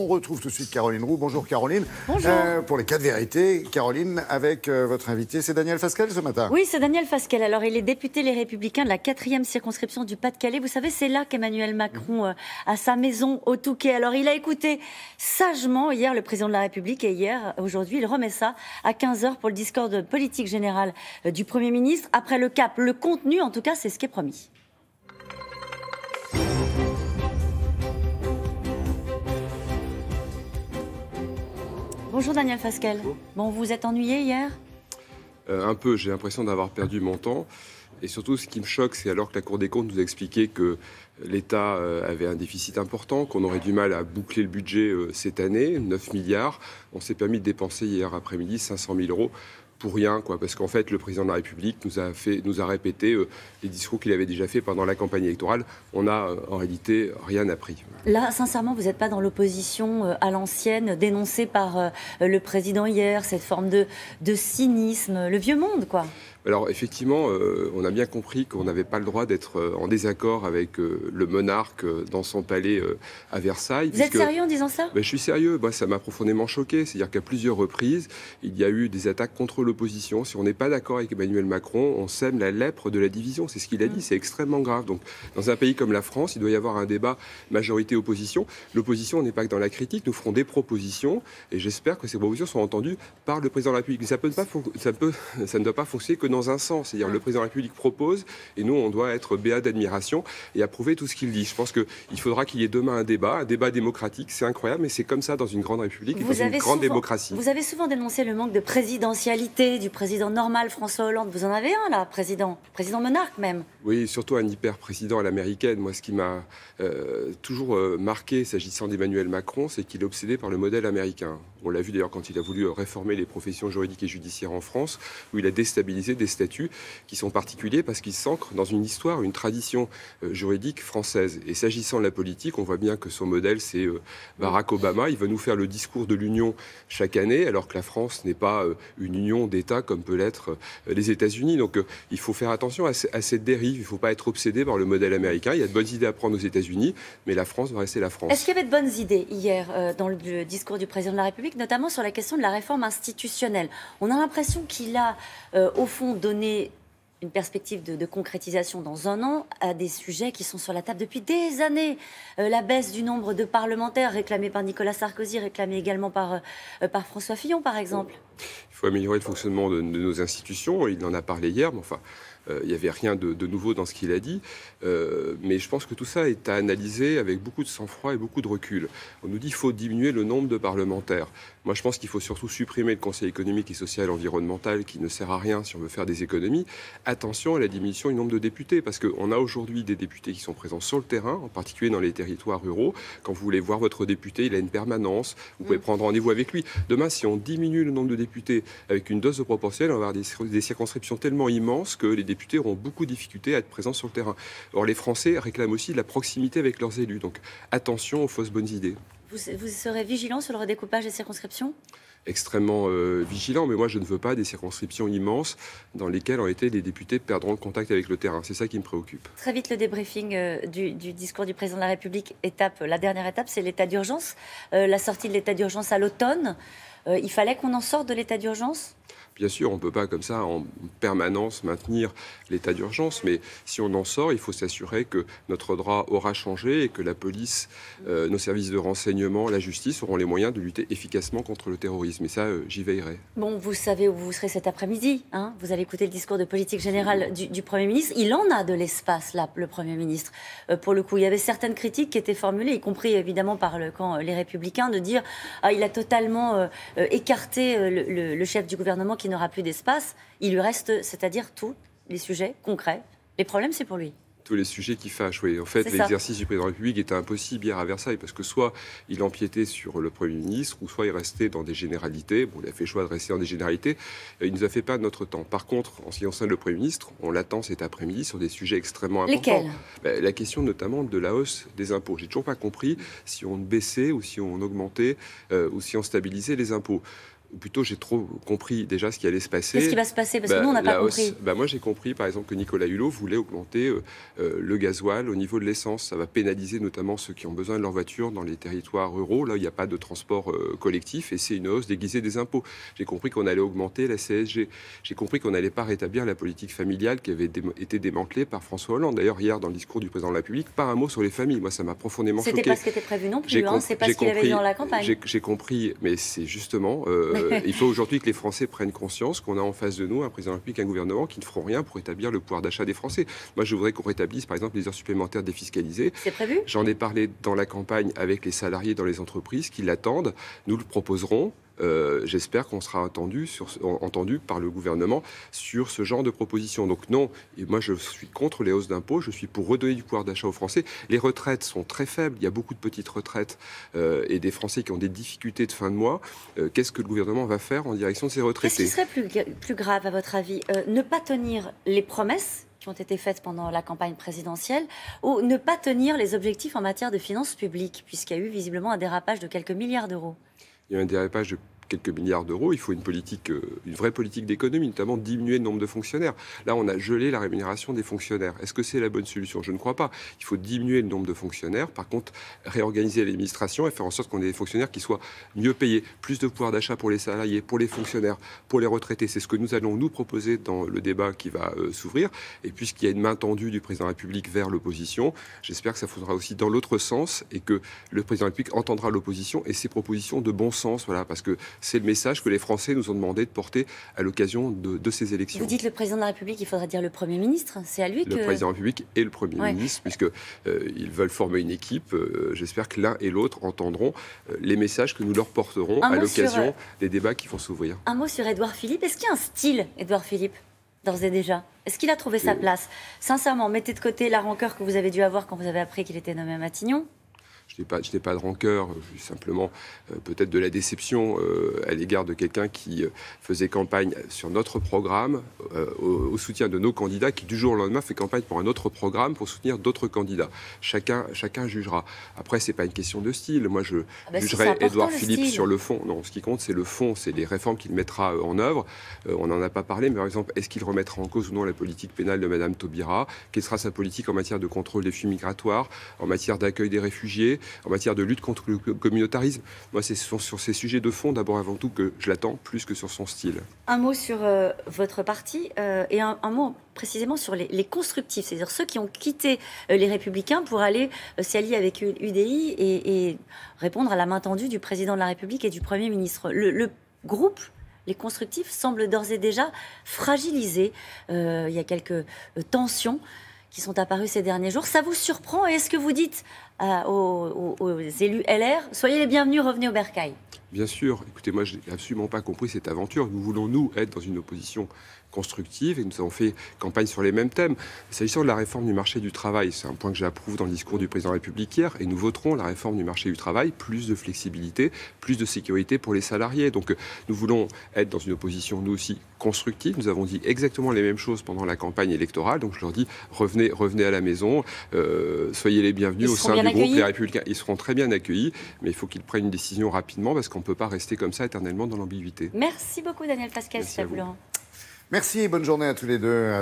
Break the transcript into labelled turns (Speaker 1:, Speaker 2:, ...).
Speaker 1: On retrouve tout de suite Caroline Roux. Bonjour Caroline. Bonjour. Euh, pour les quatre vérités, Caroline, avec euh, votre invité, c'est Daniel Fasquelle ce matin. Oui,
Speaker 2: c'est Daniel Fasquelle. Alors, il est député Les Républicains de la quatrième circonscription du Pas-de-Calais. Vous savez, c'est là qu'Emmanuel Macron euh, a sa maison au Touquet. Alors, il a écouté sagement hier le président de la République et hier, aujourd'hui, il remet ça à 15h pour le discours de politique générale du Premier ministre. Après le cap, le contenu, en tout cas, c'est ce qui est promis. Bonjour Daniel Fasquel. Bon, vous êtes ennuyé hier
Speaker 1: euh, Un peu, j'ai l'impression d'avoir perdu mon temps. Et surtout, ce qui me choque, c'est alors que la Cour des comptes nous a que l'État euh, avait un déficit important, qu'on aurait du mal à boucler le budget euh, cette année, 9 milliards. On s'est permis de dépenser hier après-midi 500 000 euros pour rien, quoi, parce qu'en fait, le président de la République nous a, fait, nous a répété euh, les discours qu'il avait déjà fait pendant la campagne électorale. On n'a euh, en réalité rien appris.
Speaker 2: Là, sincèrement, vous n'êtes pas dans l'opposition euh, à l'ancienne dénoncée par le président hier, cette forme de cynisme, le vieux monde, quoi.
Speaker 1: Alors effectivement, euh, on a bien compris qu'on n'avait pas le droit d'être euh, en désaccord avec euh, le monarque dans son palais à Versailles. Vous êtes sérieux en disant ça ben, Je suis sérieux, moi, ça m'a profondément choqué. C'est-à-dire qu'à plusieurs reprises, il y a eu des attaques contre l'opposition. Si on n'est pas d'accord avec Emmanuel Macron, on sème la lèpre de la division. C'est ce qu'il a dit, mm. c'est extrêmement grave. Donc dans un pays comme la France, il doit y avoir un débat majorité-opposition. L'opposition n'est pas que dans la critique, nous ferons des propositions et j'espère que ces propositions sont entendues par le président de la République. ça, peut pas, ça, peut, ça ne doit pas fonctionner que dans un sens. C'est-à-dire mm. le président de la République propose et nous, on doit être béat d'admiration et approuver tout ce qu'il dit. Je pense qu'il faudra qu'il y ait demain un débat, un débat démocratique. C'est incroyable, mais c'est comme ça dans une grande République vous dans une grande démocratie. Vous avez
Speaker 2: souvent dénoncé le manque de présidentialité du président normal François Hollande. Vous en avez un là, président, président monarque même.
Speaker 1: Oui, surtout un hyper président à l'américaine. Moi, ce qui m'a euh, toujours euh, marqué s'agissant d'Emmanuel Macron, c'est qu'il est obsédé par le modèle américain. On l'a vu d'ailleurs quand il a voulu euh, réformer les professions juridiques et judiciaires en France, où il a déstabilisé des statuts qui sont particuliers parce qu'ils s'ancrent dans une histoire, une tradition euh, juridique française. Et s'agissant de la politique, on voit bien que son modèle, c'est euh, Barack Obama. Il va nous faire le discours de l'Union chaque année, alors que la France n'est pas une union d'États comme peut l'être les États-Unis. Donc il faut faire attention à, cette dérive. Il ne faut pas être obsédé par le modèle américain. Il y a de bonnes idées à prendre aux États-Unis, mais la France va rester la France. Est-ce
Speaker 2: qu'il y avait de bonnes idées hier dans le discours du président de la République notamment sur la question de la réforme institutionnelle. On a l'impression qu'il a, euh, au fond, donné une perspective de, concrétisation dans un an à des sujets qui sont sur la table depuis des années. Euh, la baisse du nombre de parlementaires réclamée par Nicolas Sarkozy, réclamée également euh, par, François Fillon, par exemple.
Speaker 1: Il faut améliorer le fonctionnement de, de nos institutions. Il en a parlé hier, mais enfin, euh, il n'y avait rien de, nouveau dans ce qu'il a dit. Euh, mais je pense que tout ça est à analyser avec beaucoup de sang-froid et beaucoup de recul. On nous dit qu'il faut diminuer le nombre de parlementaires. Moi, je pense qu'il faut surtout supprimer le Conseil économique et social environnemental qui ne sert à rien si on veut faire des économies. Attention à la diminution du nombre de députés parce qu'on a aujourd'hui des députés qui sont présents sur le terrain, en particulier dans les territoires ruraux. Quand vous voulez voir votre député, il a une permanence, vous pouvez mm. prendre rendez-vous avec lui. Demain, si on diminue le nombre de députés avec une dose de proportionnelle, on va avoir des, circonscriptions tellement immenses que les députés auront beaucoup de difficultés à être présents sur le terrain. Or, les Français réclament aussi de la proximité avec leurs élus. Donc, attention aux fausses bonnes idées.
Speaker 2: Vous, serez vigilant sur le redécoupage des circonscriptions
Speaker 1: extrêmement euh, vigilant, mais moi je ne veux pas des circonscriptions immenses dans lesquelles en été les députés perdront le contact avec le terrain. C'est ça qui me préoccupe.
Speaker 2: Très vite le débriefing euh, du, discours du président de la République. Étape, euh, la dernière étape, c'est l'état d'urgence. la sortie de l'état d'urgence à l'automne. il fallait qu'on en sorte de l'état d'urgence
Speaker 1: Bien sûr, on ne peut pas comme ça en permanence maintenir l'état d'urgence, mais si on en sort, il faut s'assurer que notre droit aura changé et que la police, euh, nos services de renseignement, la justice auront les moyens de lutter efficacement contre le terrorisme. Et ça, euh, j'y veillerai.
Speaker 2: Bon, vous savez où vous serez cet après-midi. Hein. vous allez écouter le discours de politique générale du, Premier ministre. Il en a de l'espace, là, le Premier ministre. Euh, pour le coup, il y avait certaines critiques qui étaient formulées, y compris évidemment par le camp Les Républicains, de dire ah, il a totalement écarté le chef du gouvernement moment qui n'aura plus d'espace, il lui reste, c'est-à-dire tous les sujets concrets. Les problèmes, c'est pour lui
Speaker 1: tous les sujets qui fâchent. Oui, en fait, l'exercice du président de la République était impossible hier à Versailles parce que soit il empiétait sur le Premier ministre ou soit il restait dans des généralités. Bon, il a fait choix de rester dans des généralités. Il nous a fait pas notre temps. Par contre, en ce qui concerne le Premier ministre, on l'attend cet après-midi sur des sujets extrêmement importants. Lesquels ben, La question notamment de la hausse des impôts. J'ai toujours pas compris si on baissait ou si on augmentait euh, ou si on stabilisait les impôts ou plutôt j'ai trop compris déjà ce qui allait se passer. Qu'est-ce qui va se passer Parce que bah, nous, on n'a pas compris. Bah moi, j'ai compris, par exemple, que Nicolas Hulot voulait augmenter euh, euh, le gasoil au niveau de l'essence. Ça va pénaliser notamment ceux qui ont besoin de leur voiture dans les territoires ruraux. Là, il n'y a pas de transport euh, collectif et c'est une hausse déguisée des impôts. J'ai compris qu'on allait augmenter la CSG. J'ai compris qu'on n'allait pas rétablir la politique familiale qui avait été démantelée par François Hollande. D'ailleurs, hier, dans le discours du président de la République, pas un mot sur les familles. Moi, ça m'a profondément choqué. C'était pas ce qui était
Speaker 2: prévu non plus. Hein, pas ce avait dans la campagne.
Speaker 1: J'ai compris, mais c'est justement... Euh, il faut aujourd'hui que les Français prennent conscience qu'on a en face de nous un président de un gouvernement qui ne feront rien pour rétablir le pouvoir d'achat des Français. Moi, je voudrais qu'on rétablisse, par exemple, les heures supplémentaires défiscalisées. C'est prévu J'en ai parlé dans la campagne avec les salariés dans les entreprises qui l'attendent. Nous le proposerons. Euh, j'espère qu'on sera entendu, sur, entendu par le gouvernement sur ce genre de proposition. Donc non, et moi je suis contre les hausses d'impôts, je suis pour redonner du pouvoir d'achat aux Français. Les retraites sont très faibles, il y a beaucoup de petites retraites euh, et des Français qui ont des difficultés de fin de mois. Euh, qu'est-ce que le gouvernement va faire en direction de ces retraités Qu'est-ce
Speaker 2: qui serait plus, plus, grave à votre avis Ne pas tenir les promesses qui ont été faites pendant la campagne présidentielle, ou ne pas tenir les objectifs en matière de finances publiques, puisqu'il y a eu visiblement un dérapage de quelques milliards d'euros
Speaker 1: il y a un dérapage de quelques milliards d'euros, il faut une politique, euh, une vraie politique d'économie, notamment diminuer le nombre de fonctionnaires. Là, on a gelé la rémunération des fonctionnaires. Est-ce que c'est la bonne solution Je ne crois pas. Il faut diminuer le nombre de fonctionnaires, par contre, réorganiser l'administration et faire en sorte qu'on ait des fonctionnaires qui soient mieux payés, plus de pouvoir d'achat pour les salariés, pour les fonctionnaires, pour les retraités. C'est ce que nous allons nous proposer dans le débat qui va euh, s'ouvrir. Et puisqu'il y a une main tendue du président de la République vers l'opposition, j'espère que ça faudra aussi dans l'autre sens et que le président de la République entendra l'opposition et ses propositions de bon sens. Voilà, parce que c'est le message que les Français nous ont demandé de porter à l'occasion de, ces élections. Vous dites
Speaker 2: le président de la République, il faudrait dire le Premier ministre. C'est à lui que. Le président
Speaker 1: de la République et le Premier ministre, puisqu'ils euh, veulent former une équipe. Euh, j'espère que l'un et l'autre entendront euh, les messages que nous leur porterons à l'occasion des débats qui vont s'ouvrir.
Speaker 2: Un mot sur Edouard Philippe. Est-ce qu'il a un style, Édouard Philippe d'ores et déjà Est-ce qu'il a trouvé sa place Sincèrement, mettez de côté la rancœur que vous avez dû avoir quand vous avez appris qu'il était nommé à Matignon
Speaker 1: je n'ai pas, de rancœur, simplement euh, peut-être de la déception euh, à l'égard de quelqu'un qui euh, faisait campagne sur notre programme, au, soutien de nos candidats, qui du jour au lendemain fait campagne pour un autre programme, pour soutenir d'autres candidats. Chacun, jugera. Après, ce n'est pas une question de style. Moi, je ah bah jugerai Edouard Philippe sur le fond. Non, ce qui compte, c'est le fond, c'est les réformes qu'il mettra en œuvre. on n'en a pas parlé, mais par exemple, est-ce qu'il remettra en cause ou non la politique pénale de Mme Taubira Quelle sera sa politique en matière de contrôle des flux migratoires, en matière d'accueil des réfugiés, en matière de lutte contre le communautarisme. Moi, c'est sur ces sujets de fond, d'abord avant tout, que je l'attends plus que sur son style.
Speaker 2: Un mot sur euh, votre parti euh, et un, mot précisément sur les, constructifs, c'est-à-dire ceux qui ont quitté euh, les Républicains pour aller s'allier avec UDI et, répondre à la main tendue du président de la République et du Premier ministre. le, groupe les constructifs semble d'ores et déjà fragilisé. il y a quelques tensions qui sont apparues ces derniers jours. Ça vous surprend Est-ce que vous dites aux, élus LR. Soyez les bienvenus, revenez au Bercail.
Speaker 1: Bien sûr. Écoutez, moi, je n'ai absolument pas compris cette aventure. Nous voulons, nous, être dans une opposition constructive et nous avons fait campagne sur les mêmes thèmes. S'agissant de la réforme du marché du travail, c'est un point que j'approuve dans le discours du président républicain. hier et nous voterons la réforme du marché du travail, plus de flexibilité, plus de sécurité pour les salariés. Donc nous voulons être dans une opposition nous aussi constructive. Nous avons dit exactement les mêmes choses pendant la campagne électorale. Donc je leur dis revenez, revenez à la maison, euh, soyez les bienvenus au sein du les Républicains, ils seront très bien accueillis, mais il faut qu'ils prennent une décision rapidement parce qu'on ne peut pas rester comme ça éternellement dans l'ambiguïté.
Speaker 2: Merci beaucoup Daniel Pascal Merci,
Speaker 1: Merci et bonne journée à tous les deux.